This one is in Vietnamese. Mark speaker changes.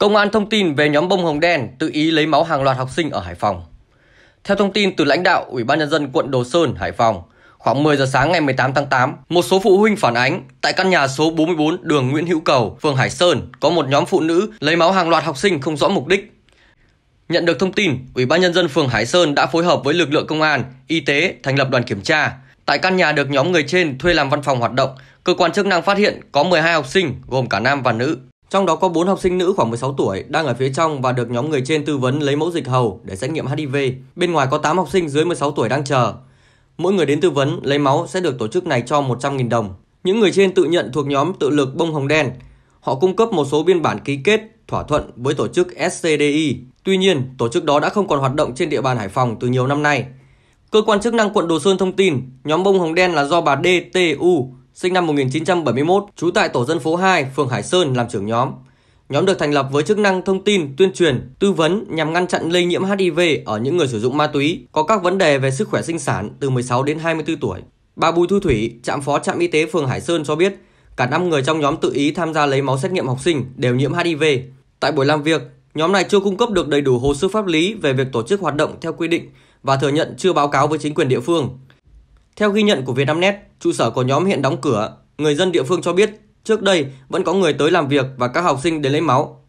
Speaker 1: Công an thông tin về nhóm bông hồng đen tự ý lấy máu hàng loạt học sinh ở Hải Phòng. Theo thông tin từ lãnh đạo Ủy ban nhân dân quận Đồ Sơn, Hải Phòng, khoảng 10 giờ sáng ngày 18 tháng 8, một số phụ huynh phản ánh tại căn nhà số 44 đường Nguyễn Hữu Cầu, phường Hải Sơn có một nhóm phụ nữ lấy máu hàng loạt học sinh không rõ mục đích. Nhận được thông tin, Ủy ban nhân dân phường Hải Sơn đã phối hợp với lực lượng công an, y tế thành lập đoàn kiểm tra. Tại căn nhà được nhóm người trên thuê làm văn phòng hoạt động, cơ quan chức năng phát hiện có 12 học sinh gồm cả nam và nữ trong đó có 4 học sinh nữ khoảng 16 tuổi đang ở phía trong và được nhóm người trên tư vấn lấy mẫu dịch hầu để xét nghiệm HIV. Bên ngoài có 8 học sinh dưới 16 tuổi đang chờ. Mỗi người đến tư vấn lấy máu sẽ được tổ chức này cho 100.000 đồng. Những người trên tự nhận thuộc nhóm tự lực bông hồng đen. Họ cung cấp một số biên bản ký kết, thỏa thuận với tổ chức SCDI. Tuy nhiên, tổ chức đó đã không còn hoạt động trên địa bàn Hải Phòng từ nhiều năm nay. Cơ quan chức năng quận Đồ Sơn thông tin, nhóm bông hồng đen là do bà DTU, sinh năm 1971, trú tại tổ dân phố 2, phường Hải Sơn làm trưởng nhóm. Nhóm được thành lập với chức năng thông tin, tuyên truyền, tư vấn nhằm ngăn chặn lây nhiễm HIV ở những người sử dụng ma túy có các vấn đề về sức khỏe sinh sản từ 16 đến 24 tuổi. Bà Bùi Thu Thủy, trạm phó trạm y tế phường Hải Sơn cho biết, cả 5 người trong nhóm tự ý tham gia lấy máu xét nghiệm học sinh đều nhiễm HIV. Tại buổi làm việc, nhóm này chưa cung cấp được đầy đủ hồ sơ pháp lý về việc tổ chức hoạt động theo quy định và thừa nhận chưa báo cáo với chính quyền địa phương. Theo ghi nhận của Vietnamnet, trụ sở của nhóm hiện đóng cửa. Người dân địa phương cho biết, trước đây vẫn có người tới làm việc và các học sinh đến lấy máu.